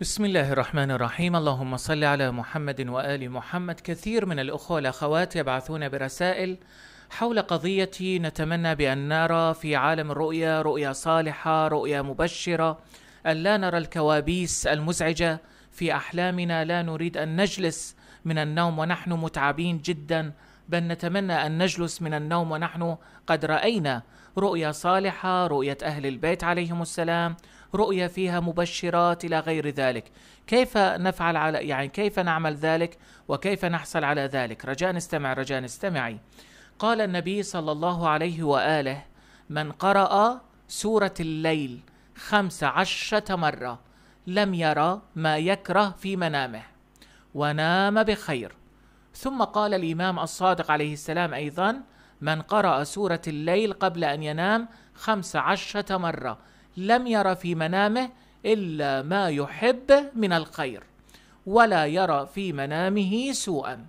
بسم الله الرحمن الرحيم اللهم صل على محمد وآل محمد كثير من الأخوة والأخوات يبعثون برسائل حول قضية نتمنى بأن نرى في عالم الرؤيا رؤيا صالحة رؤيا مبشرة أن لا نرى الكوابيس المزعجة في أحلامنا لا نريد أن نجلس من النوم ونحن متعبين جدا بل نتمنى أن نجلس من النوم ونحن قد رأينا رؤيا صالحة رؤية أهل البيت عليهم السلام رؤيا فيها مبشرات إلى غير ذلك كيف نفعل على يعني كيف نعمل ذلك وكيف نحصل على ذلك رجاء استمع رجاء استمعي قال النبي صلى الله عليه وآله من قرأ سورة الليل خمس عشرة مرة لم يرى ما يكره في منامه ونام بخير ثم قال الإمام الصادق عليه السلام أيضا من قرأ سورة الليل قبل أن ينام خمس عشرة مرة لم يرى في منامه إلا ما يحب من الخير ولا يرى في منامه سوءا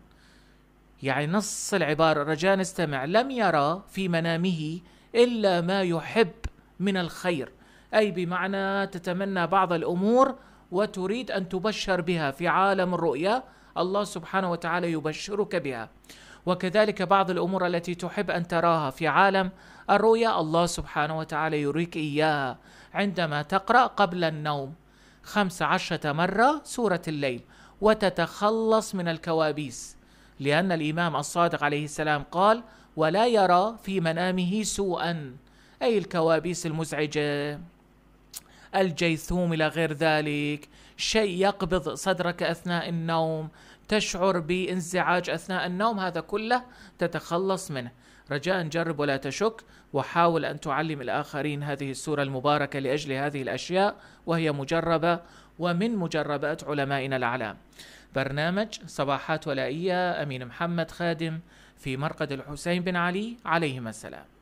يعني نص العبارة رجاء نستمع لم يرى في منامه إلا ما يحب من الخير أي بمعنى تتمنى بعض الأمور وتريد أن تبشر بها في عالم الرؤيا الله سبحانه وتعالى يبشرك بها وكذلك بعض الامور التي تحب ان تراها في عالم الرؤيا الله سبحانه وتعالى يريك اياها عندما تقرا قبل النوم خمس عشره مره سوره الليل وتتخلص من الكوابيس لان الامام الصادق عليه السلام قال ولا يرى في منامه سوءا اي الكوابيس المزعجه الجيثوم إلى غير ذلك شيء يقبض صدرك أثناء النوم تشعر بانزعاج أثناء النوم هذا كله تتخلص منه رجاء جرب ولا تشك وحاول أن تعلم الآخرين هذه السورة المباركة لأجل هذه الأشياء وهي مجربة ومن مجربات علمائنا الأعلام برنامج صباحات ولائية أمين محمد خادم في مرقد الحسين بن علي عليهما السلام